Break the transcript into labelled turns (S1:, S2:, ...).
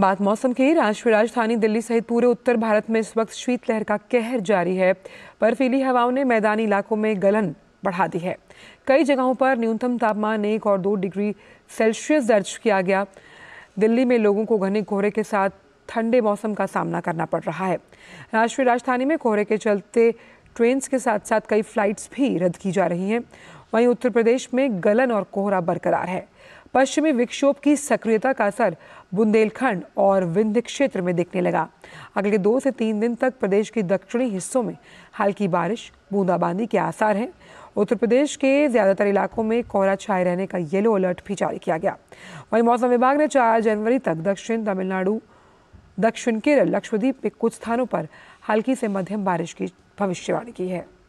S1: बात मौसम की राष्ट्रीय राजधानी दिल्ली सहित पूरे उत्तर भारत में इस वक्त शीतलहर का कहर जारी है बर्फीली हवाओं ने मैदानी इलाकों में गलन बढ़ा दी है कई जगहों पर न्यूनतम तापमान एक और दो डिग्री सेल्सियस दर्ज किया गया दिल्ली में लोगों को घने कोहरे के साथ ठंडे मौसम का सामना करना पड़ रहा है राष्ट्रीय राजधानी में कोहरे के चलते ट्रेन के साथ साथ कई फ्लाइट्स भी रद्द की जा रही हैं वहीं उत्तर प्रदेश में गलन और कोहरा बरकरार है पश्चिमी विक्षोभ की सक्रियता का असर बुंदेलखंड और विंध्य क्षेत्र में दिखने लगा अगले दो से तीन दिन तक प्रदेश के दक्षिणी हिस्सों में हल्की बारिश बूंदाबांदी के आसार हैं उत्तर प्रदेश के ज्यादातर इलाकों में कोहरा छाए रहने का येलो अलर्ट भी जारी किया गया वहीं मौसम विभाग ने चार जनवरी तक दक्षिण तमिलनाडु दक्षिण केरल लक्षद्वीप में कुछ स्थानों पर हल्की से मध्यम बारिश की भविष्यवाणी की है